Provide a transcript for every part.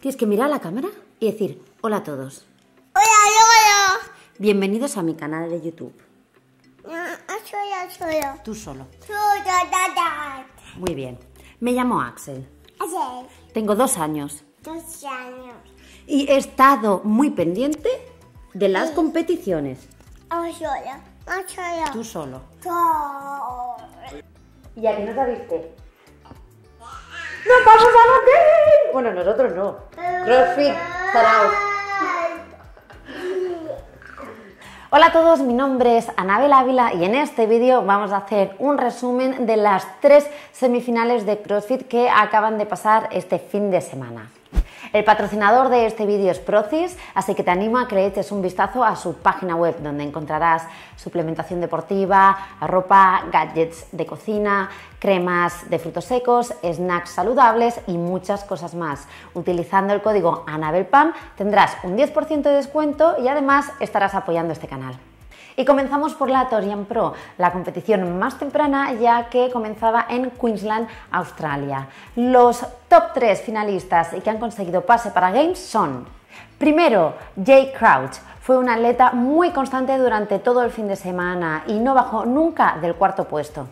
Tienes que mirar a la cámara y decir, hola a todos. Hola, yo, Bienvenidos a mi canal de YouTube. Mm, mm, yo soy Tú solo. Muy bien. Me llamo Axel. Axel. Tengo dos años. Dos años. Y he estado muy pendiente de las competiciones. Yo solo. Yo Tú solo. ¿Y a qué nos viste? ¡Nos vamos a la bueno, nosotros no. CrossFit Hola a todos, mi nombre es Anabel Ávila y en este vídeo vamos a hacer un resumen de las tres semifinales de CrossFit que acaban de pasar este fin de semana. El patrocinador de este vídeo es Procis, así que te animo a que le eches un vistazo a su página web donde encontrarás suplementación deportiva, ropa, gadgets de cocina, cremas de frutos secos, snacks saludables y muchas cosas más. Utilizando el código ANABELPAM tendrás un 10% de descuento y además estarás apoyando este canal. Y comenzamos por la Torian Pro, la competición más temprana ya que comenzaba en Queensland, Australia. Los top 3 finalistas y que han conseguido pase para Games son Primero, Jay Crouch. Fue un atleta muy constante durante todo el fin de semana y no bajó nunca del cuarto puesto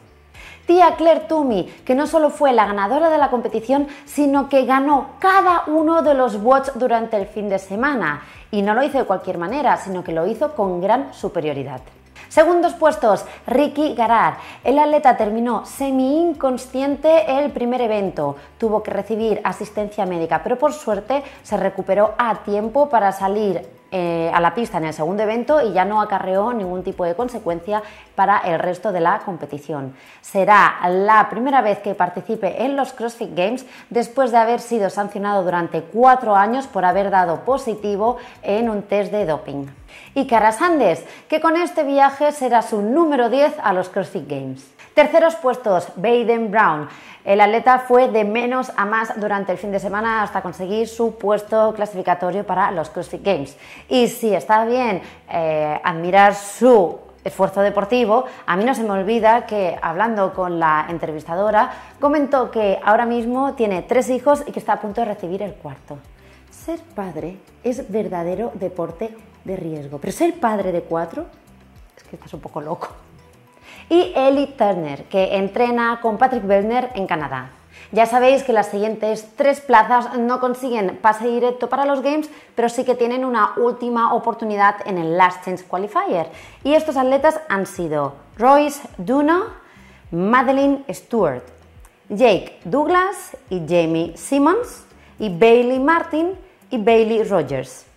tía Claire Toomey, que no solo fue la ganadora de la competición, sino que ganó cada uno de los bots durante el fin de semana. Y no lo hizo de cualquier manera, sino que lo hizo con gran superioridad. Segundos puestos, Ricky Garar. El atleta terminó semi-inconsciente el primer evento. Tuvo que recibir asistencia médica, pero por suerte se recuperó a tiempo para salir eh, a la pista en el segundo evento y ya no acarreó ningún tipo de consecuencia para el resto de la competición. Será la primera vez que participe en los CrossFit Games después de haber sido sancionado durante cuatro años por haber dado positivo en un test de doping. Y Caras Andes, que con este viaje será su número 10 a los CrossFit Games. Terceros puestos, Baden Brown. El atleta fue de menos a más durante el fin de semana hasta conseguir su puesto clasificatorio para los CrossFit Games. Y si está bien eh, admirar su esfuerzo deportivo, a mí no se me olvida que hablando con la entrevistadora comentó que ahora mismo tiene tres hijos y que está a punto de recibir el cuarto. Ser padre es verdadero deporte de riesgo, pero ser padre de cuatro es que estás un poco loco y Ellie Turner, que entrena con Patrick berner en Canadá. Ya sabéis que las siguientes tres plazas no consiguen pase directo para los Games, pero sí que tienen una última oportunidad en el Last Chance Qualifier. Y estos atletas han sido Royce Duno, Madeline Stewart, Jake Douglas y Jamie Simmons, y Bailey Martin y Bailey Rogers.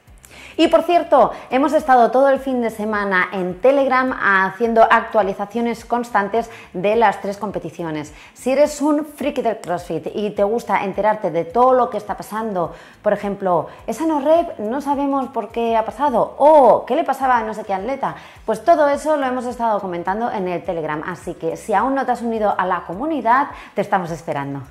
Y por cierto, hemos estado todo el fin de semana en Telegram haciendo actualizaciones constantes de las tres competiciones. Si eres un friki del CrossFit y te gusta enterarte de todo lo que está pasando, por ejemplo, esa no rep no sabemos por qué ha pasado o qué le pasaba a no sé qué atleta, pues todo eso lo hemos estado comentando en el Telegram. Así que si aún no te has unido a la comunidad, te estamos esperando.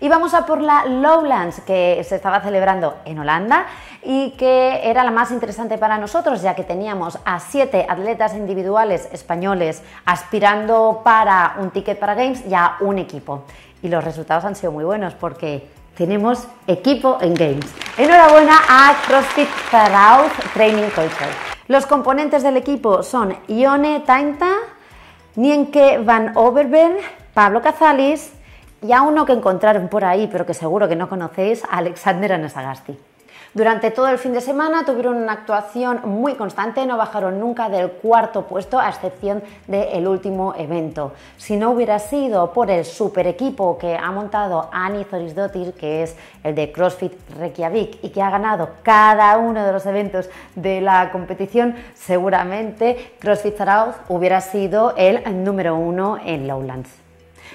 Y vamos a por la Lowlands, que se estaba celebrando en Holanda y que era la más interesante para nosotros, ya que teníamos a siete atletas individuales españoles aspirando para un ticket para Games y a un equipo. Y los resultados han sido muy buenos porque tenemos equipo en Games. Enhorabuena a CrossFit Zarauz Training Culture. Los componentes del equipo son Ione Tainta, Nienke Van Overben, Pablo Cazalis, y a uno que encontraron por ahí, pero que seguro que no conocéis, Alexander Anasagasti. Durante todo el fin de semana tuvieron una actuación muy constante, no bajaron nunca del cuarto puesto, a excepción del último evento. Si no hubiera sido por el super equipo que ha montado Ani dottir que es el de CrossFit Reykjavik y que ha ganado cada uno de los eventos de la competición, seguramente CrossFit Zarauz hubiera sido el número uno en Lowlands.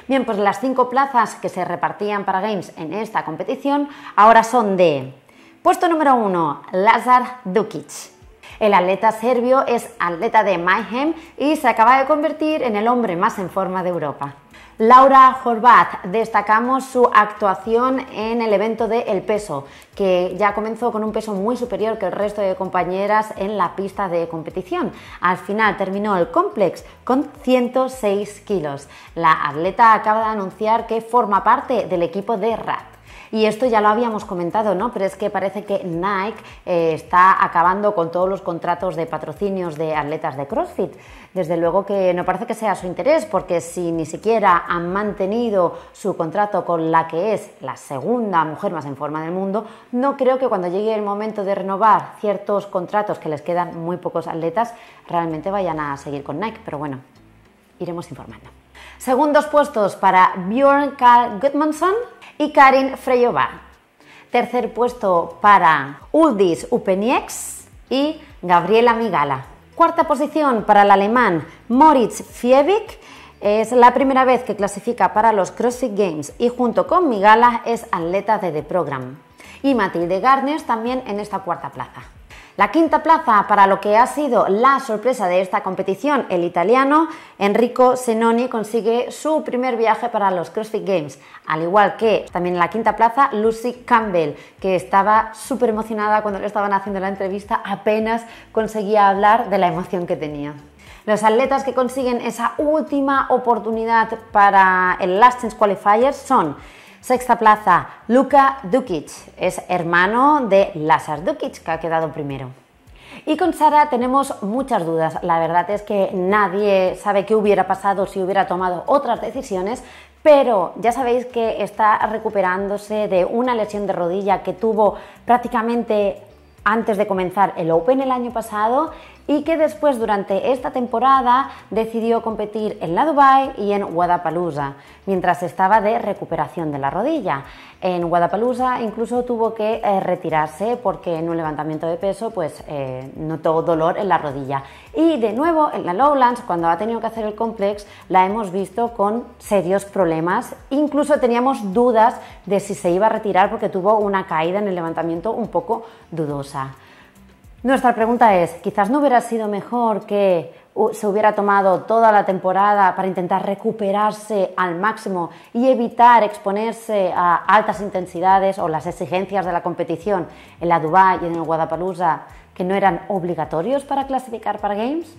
Bien, pues las cinco plazas que se repartían para Games en esta competición ahora son de puesto número 1, Lazar Dukic. El atleta serbio es atleta de Mayhem y se acaba de convertir en el hombre más en forma de Europa. Laura Jorbat, destacamos su actuación en el evento de El Peso, que ya comenzó con un peso muy superior que el resto de compañeras en la pista de competición. Al final terminó el complex con 106 kilos. La atleta acaba de anunciar que forma parte del equipo de rat. Y esto ya lo habíamos comentado, ¿no? Pero es que parece que Nike eh, está acabando con todos los contratos de patrocinios de atletas de CrossFit. Desde luego que no parece que sea su interés, porque si ni siquiera han mantenido su contrato con la que es la segunda mujer más en forma del mundo, no creo que cuando llegue el momento de renovar ciertos contratos que les quedan muy pocos atletas, realmente vayan a seguir con Nike. Pero bueno, iremos informando. Segundos puestos para Björn Karl Gudmundsson y Karin Freyova. Tercer puesto para Uldis Upenieks y Gabriela Migala. Cuarta posición para el alemán Moritz Fiebig. Es la primera vez que clasifica para los CrossFit Games y junto con Migala es atleta de The Program. Y Matilde Garnes también en esta cuarta plaza. La quinta plaza para lo que ha sido la sorpresa de esta competición, el italiano Enrico Senoni consigue su primer viaje para los CrossFit Games, al igual que también la quinta plaza Lucy Campbell, que estaba súper emocionada cuando le estaban haciendo la entrevista, apenas conseguía hablar de la emoción que tenía. Los atletas que consiguen esa última oportunidad para el Last Chance Qualifier son Sexta plaza, Luka Dukic. Es hermano de Lazar Dukic, que ha quedado primero. Y con Sara tenemos muchas dudas. La verdad es que nadie sabe qué hubiera pasado si hubiera tomado otras decisiones, pero ya sabéis que está recuperándose de una lesión de rodilla que tuvo prácticamente antes de comenzar el Open el año pasado y que después durante esta temporada decidió competir en la Dubai y en Guadalajara, mientras estaba de recuperación de la rodilla. En Guadalajara incluso tuvo que eh, retirarse porque en un levantamiento de peso pues eh, notó dolor en la rodilla. Y de nuevo en la Lowlands cuando ha tenido que hacer el complex la hemos visto con serios problemas. Incluso teníamos dudas de si se iba a retirar porque tuvo una caída en el levantamiento un poco dudosa. Nuestra pregunta es, quizás no hubiera sido mejor que se hubiera tomado toda la temporada para intentar recuperarse al máximo y evitar exponerse a altas intensidades o las exigencias de la competición en la Dubai y en el Guadalajara que no eran obligatorios para clasificar para Games?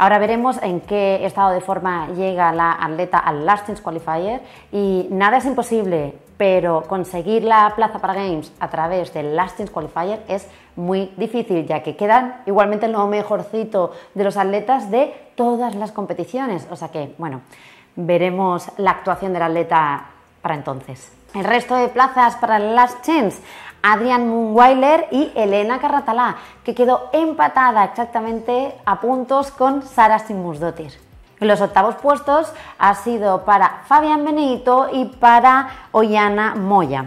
Ahora veremos en qué estado de forma llega la atleta al Last Chance Qualifier y nada es imposible, pero conseguir la plaza para Games a través del Last Chance Qualifier es muy difícil, ya que quedan igualmente lo mejorcito de los atletas de todas las competiciones. O sea que, bueno, veremos la actuación del atleta para entonces. El resto de plazas para el Last Chance Adrián Munweiler y Elena Carratalá, que quedó empatada exactamente a puntos con Sara Simusdotir. Los octavos puestos ha sido para Fabián Benito y para Ollana Moya.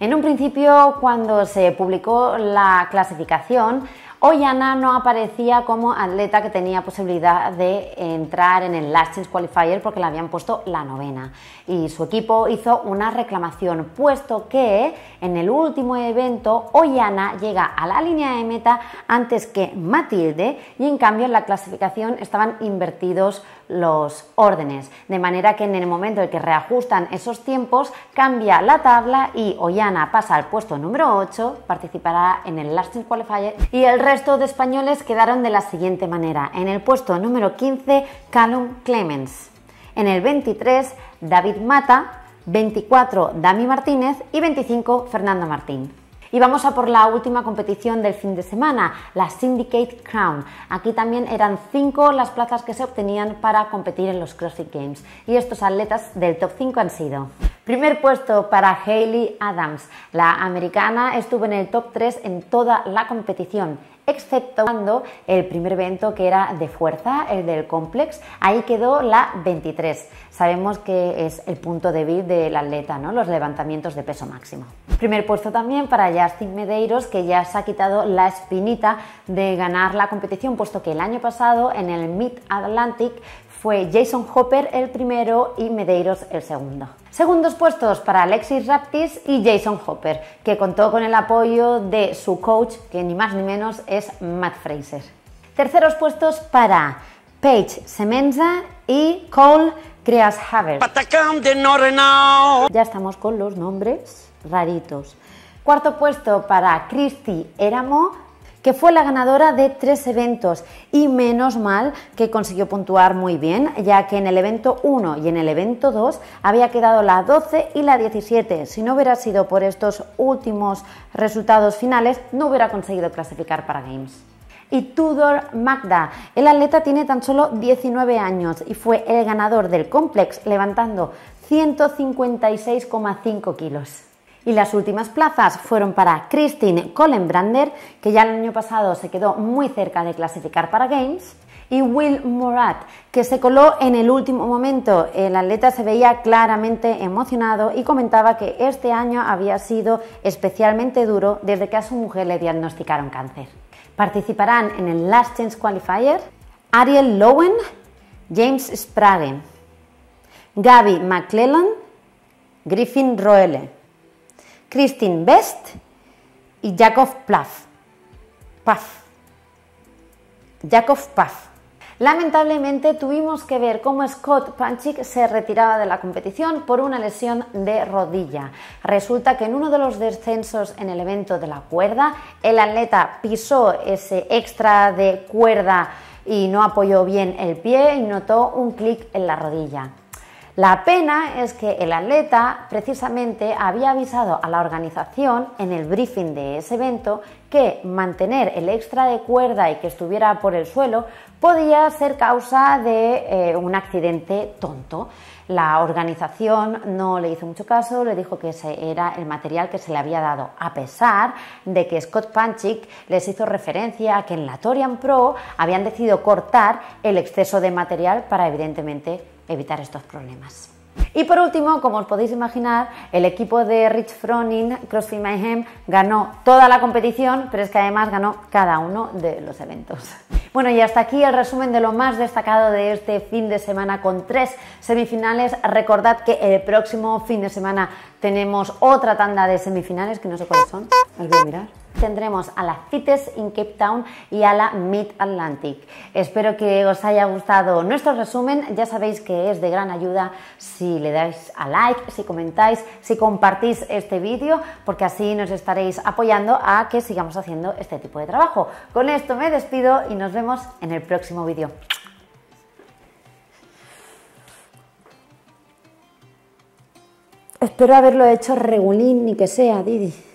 En un principio, cuando se publicó la clasificación, Ollana no aparecía como atleta que tenía posibilidad de entrar en el Last Chance Qualifier porque le habían puesto la novena. Y su equipo hizo una reclamación, puesto que en el último evento Ollana llega a la línea de meta antes que Matilde y en cambio en la clasificación estaban invertidos los órdenes. De manera que en el momento en que reajustan esos tiempos, cambia la tabla y Ollana pasa al puesto número 8, participará en el Last Chance Qualifier y el resto de españoles quedaron de la siguiente manera. En el puesto número 15, Callum Clemens. En el 23, David Mata. 24, Dami Martínez. Y 25, Fernanda Martín. Y vamos a por la última competición del fin de semana, la Syndicate Crown. Aquí también eran 5 las plazas que se obtenían para competir en los CrossFit Games. Y estos atletas del top 5 han sido. Primer puesto para Hayley Adams. La americana estuvo en el top 3 en toda la competición excepto cuando el primer evento que era de fuerza, el del complex, ahí quedó la 23. Sabemos que es el punto débil del atleta, ¿no? los levantamientos de peso máximo. Primer puesto también para Justin Medeiros, que ya se ha quitado la espinita de ganar la competición, puesto que el año pasado en el Mid Atlantic fue Jason Hopper el primero y Medeiros el segundo. Segundos puestos para Alexis Raptis y Jason Hopper, que contó con el apoyo de su coach, que ni más ni menos es Matt Fraser. Terceros puestos para Paige Semenza y Cole Creas Ya estamos con los nombres raritos. Cuarto puesto para Christy Éramo que fue la ganadora de tres eventos y menos mal que consiguió puntuar muy bien, ya que en el evento 1 y en el evento 2 había quedado la 12 y la 17. Si no hubiera sido por estos últimos resultados finales, no hubiera conseguido clasificar para Games y Tudor Magda. El atleta tiene tan solo 19 años y fue el ganador del complex levantando 156,5 kilos y las últimas plazas fueron para Christine Colenbrander, que ya el año pasado se quedó muy cerca de clasificar para Games, y Will Morat, que se coló en el último momento. El atleta se veía claramente emocionado y comentaba que este año había sido especialmente duro desde que a su mujer le diagnosticaron cáncer. Participarán en el Last Chance Qualifier Ariel Lowen, James Sprague, Gabby McClellan, Griffin Roelle. Christine Best y Jakob Plaff. Paf. Jakob Paf. Lamentablemente tuvimos que ver cómo Scott Panchik se retiraba de la competición por una lesión de rodilla. Resulta que en uno de los descensos en el evento de la cuerda, el atleta pisó ese extra de cuerda y no apoyó bien el pie y notó un clic en la rodilla. La pena es que el atleta precisamente había avisado a la organización en el briefing de ese evento que mantener el extra de cuerda y que estuviera por el suelo podía ser causa de eh, un accidente tonto. La organización no le hizo mucho caso, le dijo que ese era el material que se le había dado, a pesar de que Scott Panchik les hizo referencia a que en la Torian Pro habían decidido cortar el exceso de material para evidentemente evitar estos problemas. Y por último, como os podéis imaginar, el equipo de Rich Froning, CrossFit Mayhem, ganó toda la competición, pero es que además ganó cada uno de los eventos. Bueno, y hasta aquí el resumen de lo más destacado de este fin de semana con tres semifinales. Recordad que el próximo fin de semana tenemos otra tanda de semifinales, que no sé cuáles son, os voy a mirar tendremos a la CITES in Cape Town y a la Mid Atlantic. Espero que os haya gustado nuestro resumen. Ya sabéis que es de gran ayuda si le dais a like, si comentáis, si compartís este vídeo, porque así nos estaréis apoyando a que sigamos haciendo este tipo de trabajo. Con esto me despido y nos vemos en el próximo vídeo. Espero haberlo hecho regulín ni que sea, Didi.